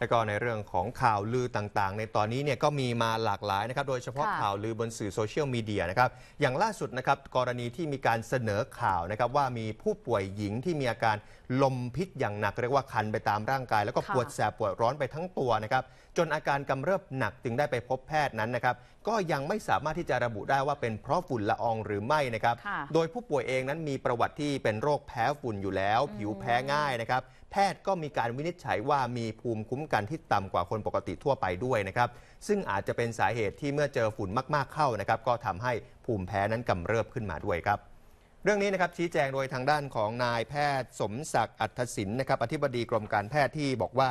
แล้วก็ในเรื่องของข่าวลือต่างๆ ในตอนนี้เนี่ยก็มีมาหลากหลายนะครับ โดยเฉพาะข่าวลือบนสื่อโซเชียลมีเดียนะครับอย่างล่าสุดนะครับกรณีที่มีการเสนอข่าวนะครับว่ามีผู้ป่วยหญิงที่มีอาการลมพิษอย่างหนักเรียกว่าคันไปตามร่างกายแล้วก็ปวดแสบปวดร้อนไปทั้งตัวนะครับ จนอาการกำเริบหนักจึงได้ไปพบแพทย์นั้นนะครับก็ยังไม่สามารถที่จะระบุได้ว่าเป็นเพราะฝุ่นละอองหรือไม่นะครับ โดยผู้ป่วยเองนั้นมีประวัติที่เป็นโรคแพ้ฝุ่นอยู่แล้ว ผิวแพ้ง่ายนะครับแพทย์ก็มีการวินิจฉัยว่ามีภูมิคุ้มกันที่ต่ำกว่าคนปกติทั่วไปด้วยนะครับซึ่งอาจจะเป็นสาเหตุที่เมื่อเจอฝุ่นมากๆเข้านะครับก็ทำให้ภูมิแพ้นั้นกำเริบขึ้นมาด้วยครับ เรื่องนี้นะครับชี้แจงโดยทางด้านของนายแพทย์ สมศักดิ์อัธศินนะครับอธิบดีกรมการแพทย์ที่บอกว่า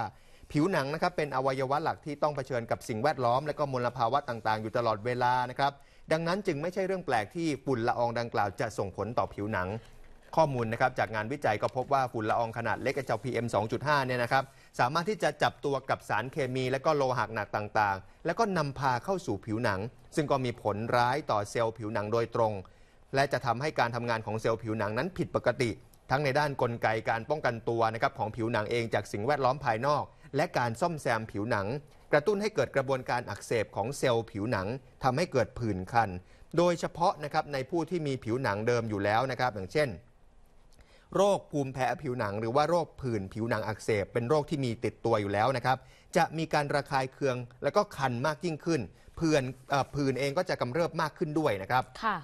ผิวหนังนะครับเป็นอวัยวะหลักที่ต้องเผชิญกับสิ่งแวดล้อมและก็มลภาวะต่าง ๆ อยู่ตลอดเวลานะครับดังนั้นจึงไม่ใช่เรื่องแปลกที่ฝุ่นละอองดังกล่าวจะส่งผลต่อผิวหนังข้อมูลนะครับจากงานวิจัยก็พบว่าฝุ่นละอองขนาดเล็กเจ้า PM 2.5เนี่ยนะครับสามารถที่จะจับตัวกับสารเคมีและก็โลหะหนักต่างๆ แล้วก็นำพาเข้าสู่ผิวหนัง ซึ่งก็มีผลร้ายต่อเซลล์ผิวหนังโดยตรง และจะทำให้การทำงานของเซลล์ผิวหนังนั้นผิดปกติ ทั้งในด้านกลไกการป้องกันตัวนะครับของผิวหนังเองจากสิ่งแวดล้อมภายนอก และการซ่อมแซมผิวหนัง กระตุ้นให้เกิดกระบวนการอักเสบของเซลล์ผิวหนังทำให้เกิดผื่นคัน โดยเฉพาะนะครับในผู้ที่มีผิวหนังเดิมอยู่แล้วนะครับอย่างเช่นโรคภูมิแพ้ผิวหนังหรือว่าโรคผื่นผิวหนังอักเสบ เป็นโรคที่มีติดตัวอยู่แล้วนะครับ จะมีการระคายเคืองแล้วก็คันมากยิ่งขึ้นผื่นผื่นเองก็จะกำเริบมากขึ้นด้วยนะครับค่ะ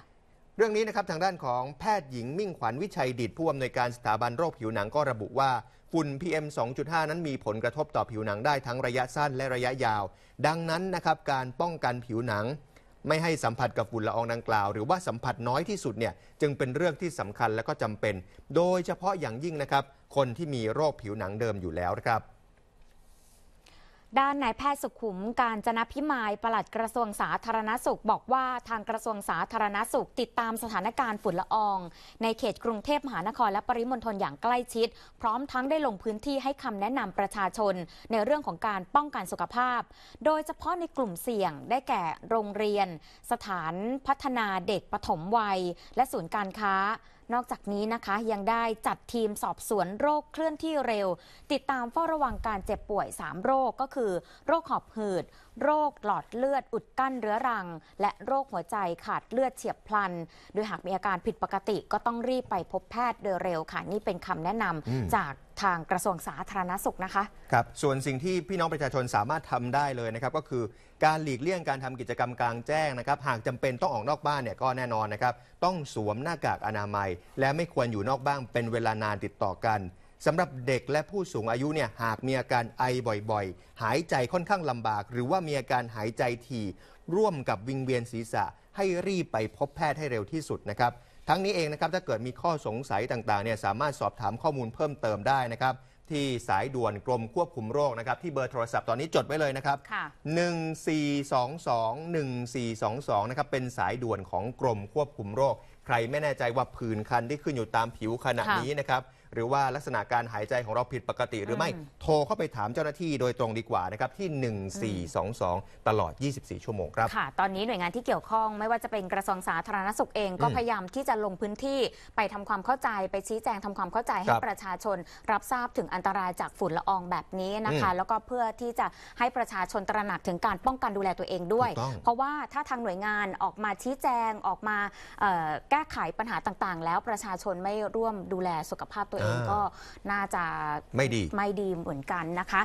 เรื่องนี้นะครับ ทางด้านของแพทย์หญิงมิ่งขวัญวิชัยดิดผู้อำนวยการสถาบันโรคผิวหนังก็ระบุว่าฝุ่น PM 2.5 นั้น มีผลกระทบต่อผิวหนังได้ทั้งระยะสั้นและระยะยาว ดังนั้นนะครับการป้องกันผิวหนังไม่ให้สัมผัสกับฝุ่นละอองดังกล่าวหรือว่าสัมผัสน้อยที่สุดเนี่ย จึงเป็นเรื่องที่สำคัญและก็จำเป็น โดยเฉพาะอย่างยิ่งนะครับ คนที่มีโรคผิวหนังเดิมอยู่แล้วนะครับด้านนายแพทย์สุขุมการจนพิมาย ปลัดกระทรวงสาธารณสุขบอกว่าทางกระทรวงสาธารณสุขติดตามสถานการณ์ฝุ่นละออง ในเขตกรุงเทพมหานคร และปริมณฑลอย่างใกล้ชิด พร้อมทั้งได้ลงพื้นที่ให้คำแนะนำประชาชน ในเรื่องของการป้องกันสุขภาพ โดยเฉพาะในกลุ่มเสี่ยงได้แก่โรงเรียน สถานพัฒนาเด็กปฐมวัยและศูนย์การค้านอกจากนี้นะคะยังได้จัดทีมสอบสวนโรคเคลื่อนที่เร็ว ติดตามเฝ้าระวังการเจ็บป่วย 3 โรคก็คือโรคหอบหืด โรคหลอดเลือดอุดกั้นเรื้อรัง และโรคหัวใจขาดเลือดเฉียบพลันโดยหากมีอาการผิดปกติก็ต้องรีบไปพบแพทย์โดยเร็วค่ะนี่เป็นคำแนะนำจากทางกระทรวงสาธารณสุขนะคะครับ ส่วนสิ่งที่พี่น้องประชาชนสามารถทำได้เลยนะครับ ก็คือการหลีกเลี่ยงการทำกิจกรรมกลางแจ้งนะครับหากจำเป็นต้องออกนอกบ้านเนี่ยก็แน่นอนนะครับ ต้องสวมหน้ากากอนามัย และไม่ควรอยู่นอกบ้านเป็นเวลานานติดต่อกันสำหรับเด็กและผู้สูงอายุเนี่ยหากมีอาการไอบ่อยๆ หายใจค่อนข้างลำบาก หรือว่ามีอาการหายใจถี่ ร่วมกับวิงเวียนศีรษะให้รีบไปพบแพทย์ให้เร็วที่สุดนะครับทั้งนี้เองนะครับ ถ้าเกิดมีข้อสงสัยต่างๆเนี่ยสามารถสอบถามข้อมูลเพิ่มเติมได้นะครับ ที่สายด่วนกรมควบคุมโรคนะครับที่เบอร์โทรศัพท์ตอนนี้จดไว้เลยนะครับ1422-1422นะครับเป็นสายด่วนของกรมควบคุมโรค ใครไม่แน่ใจว่าผื่นคันที่ขึ้นอยู่ตามผิวขณะนี้นะครับหรือว่าลักษณะการหายใจของเราผิดปกติหรือไม่ โทรเข้าไปถามเจ้าหน้าที่โดยตรงดีกว่านะครับ ที่ 1422 ตลอด 24 ชั่วโมงครับ ค่ะ ตอนนี้หน่วยงานที่เกี่ยวข้องไม่ว่าจะเป็นกระทรวงสาธารณสุขเองก็พยายามที่จะลงพื้นที่ไปทำความเข้าใจไปชี้แจงทำความเข้าใจให้ประชาชนรับทราบถึงอันตรายจากฝุ่นละอองแบบนี้นะคะแล้วก็เพื่อที่จะให้ประชาชนตระหนักถึงการป้องกันดูแลตัวเองด้วย เพราะว่าถ้าทางหน่วยงานออกมาชี้แจงออกมาแก้ไขปัญหาต่าง ๆ แล้วประชาชนไม่ร่วมดูแลสุขภาพตัวเององก็น่าจะไม่ดีไม่ดีเหมือนกันนะคะ